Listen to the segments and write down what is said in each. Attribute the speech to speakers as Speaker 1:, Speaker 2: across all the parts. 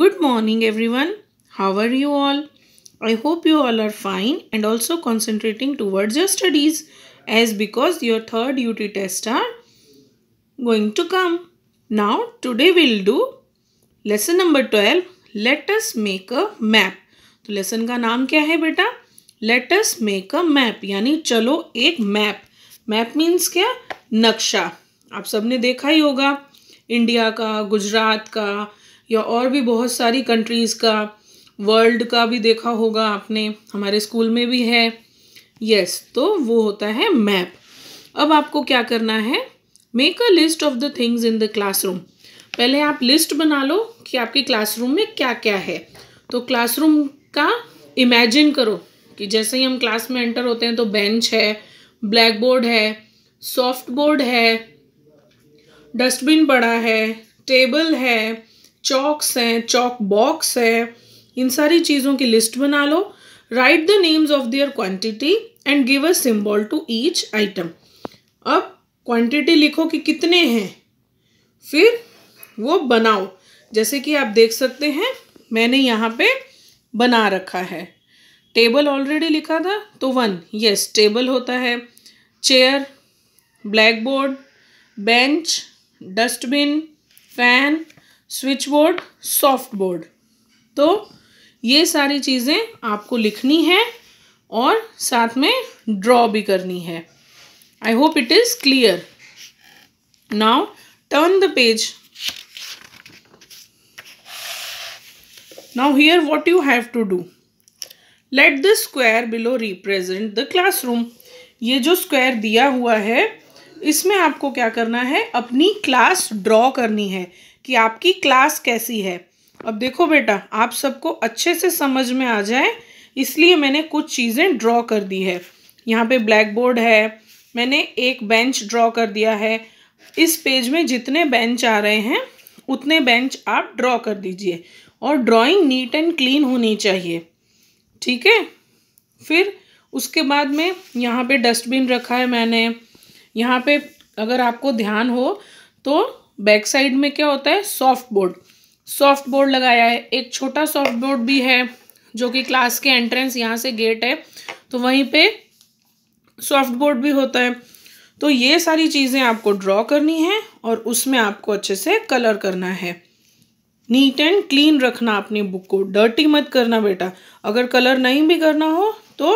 Speaker 1: Good morning everyone. How are you all? I hope you all are fine and also concentrating towards your studies as because your third UT test are going to come. Now today we'll do lesson number 12. Let us make a map. तो lesson का नाम क्या है बेटा latus make a map यानी चलो एक map map means क्या नक्शा आप सबने देखा ही होगा इंडिया का गुजरात का या और भी बहुत सारी कंट्रीज़ का वर्ल्ड का भी देखा होगा आपने हमारे स्कूल में भी है यस yes, तो वो होता है मैप अब आपको क्या करना है make a list of the things in the classroom पहले आप लिस्ट बना लो कि आपके क्लासरूम में क्या क्या है तो क्लासरूम का इमेजिन करो कि जैसे ही हम क्लास में एंटर होते हैं तो बेंच है ब्लैक बोर्ड है सॉफ्ट बोर्ड है डस्टबिन पड़ा है टेबल है चॉक्स हैं चॉक बॉक्स है इन सारी चीज़ों की लिस्ट बना लो write the names of their quantity and give a symbol to each item अब क्वांटिटी लिखो कि कितने हैं फिर वो बनाओ जैसे कि आप देख सकते हैं मैंने यहाँ पे बना रखा है टेबल ऑलरेडी लिखा था तो वन यस टेबल होता है chair blackboard bench dustbin fan switchboard soft board तो ये सारी चीज़ें आपको लिखनी है और साथ में ड्रॉ भी करनी है I hope it is clear now turn the page now here what you have to do let the square below represent the classroom ये जो स्क्वायर दिया हुआ है इसमें आपको क्या करना है अपनी क्लास ड्रॉ करनी है कि आपकी क्लास कैसी है अब देखो बेटा आप सबको अच्छे से समझ में आ जाए इसलिए मैंने कुछ चीज़ें ड्रॉ कर दी है यहाँ पे ब्लैक बोर्ड है मैंने एक बेंच ड्रॉ कर दिया है इस पेज में जितने बेंच आ रहे हैं उतने बेंच आप ड्रॉ कर दीजिए और ड्राइंग नीट एंड क्लीन होनी चाहिए ठीक है फिर उसके बाद में यहाँ पे डस्टबिन रखा है मैंने यहाँ पे अगर आपको ध्यान हो तो बैक साइड में क्या होता है सॉफ्ट बोर्ड सॉफ्ट बोर्ड लगाया है एक छोटा सॉफ्ट बोर्ड भी है जो कि क्लास के एंट्रेंस यहाँ से गेट है तो वहीं पे सॉफ्ट बोर्ड भी होता है तो ये सारी चीज़ें आपको ड्रॉ करनी है और उसमें आपको अच्छे से कलर करना है नीट एंड क्लीन रखना अपनी बुक को डर्टी मत करना बेटा अगर कलर नहीं भी करना हो तो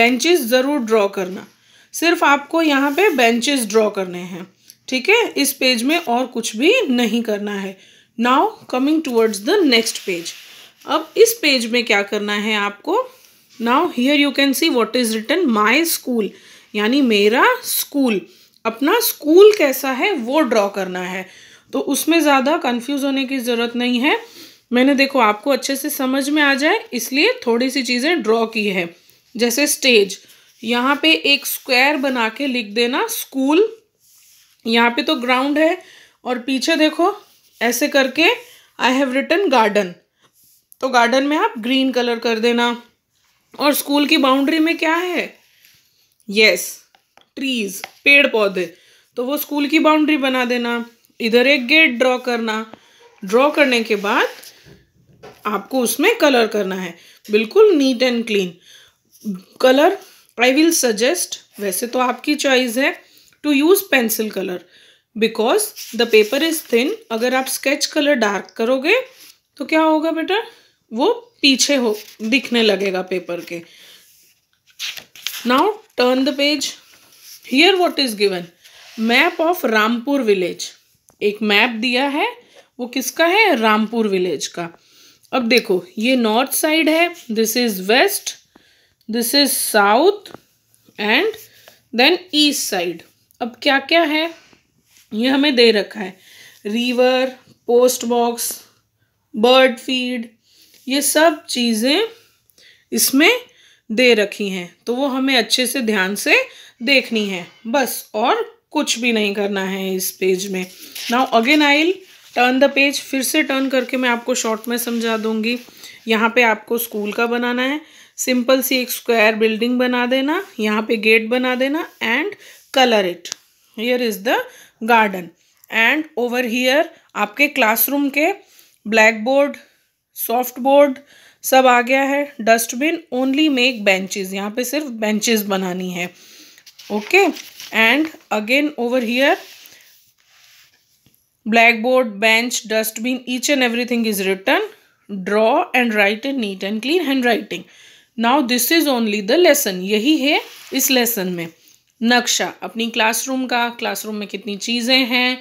Speaker 1: बेंचेस ज़रूर ड्रॉ करना सिर्फ आपको यहाँ पे बेंचेस ड्रॉ करने हैं ठीक है इस पेज में और कुछ भी नहीं करना है now coming towards the next page अब इस पेज में क्या करना है आपको now here you can see what is written my school यानी मेरा स्कूल अपना स्कूल कैसा है वो ड्रॉ करना है तो उसमें ज़्यादा कन्फ्यूज होने की ज़रूरत नहीं है मैंने देखो आपको अच्छे से समझ में आ जाए इसलिए थोड़ी सी चीज़ें ड्रॉ की है जैसे स्टेज यहाँ पे एक स्क्वायर बना के लिख देना स्कूल यहाँ पे तो ग्राउंड है और पीछे देखो ऐसे करके आई हैव रिटन गार्डन तो गार्डन में आप ग्रीन कलर कर देना और स्कूल की बाउंड्री में क्या है यस ट्रीज पेड़ पौधे तो वो स्कूल की बाउंड्री बना देना इधर एक गेट ड्रॉ करना ड्रॉ करने के बाद आपको उसमें कलर करना है बिल्कुल neat and clean colour I will suggest वैसे तो आपकी चॉइस है to use pencil colour because the paper is thin अगर आप स्केच कलर डार्क करोगे तो क्या होगा बेटा वो पीछे हो दिखने लगेगा पेपर के now turn the page here what is given map of Rampur village एक मैप दिया है वो किसका है रामपुर विलेज का अब देखो ये नॉर्थ साइड है this is west this is south and then east side अब क्या क्या है ये हमें दे रखा है river post box bird feed ये सब चीज़ें इसमें दे रखी हैं तो वो हमें अच्छे से ध्यान से देखनी है बस और कुछ भी नहीं करना है इस पेज में now again I turn the page फिर से टर्न करके मैं आपको शॉर्ट में समझा दूंगी यहाँ पे आपको स्कूल का बनाना है सिंपल सी एक स्क्वायर बिल्डिंग बना देना यहाँ पे गेट बना देना and colour it here is the garden and over here आपके क्लासरूम के ब्लैक बोर्ड सॉफ्ट बोर्ड सब आ गया है डस्टबिन ओनली मेक बेंचेस यहाँ पे सिर्फ बेंचेस बनानी है okay and again over here blackboard bench dustbin each and everything is written draw and write in neat and clean handwriting now this is only the lesson यही है इस lesson में नक्शा अपनी classroom का classroom में कितनी चीज़ें हैं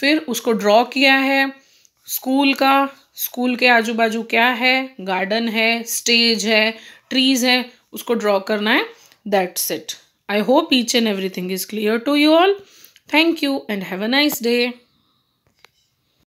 Speaker 1: फिर उसको ड्रॉ किया है स्कूल का स्कूल के आजू बाजू क्या है गार्डन है स्टेज है ट्रीज़ है उसको ड्रॉ करना है that's it I hope each and everything is clear to you all thank you and have a nice day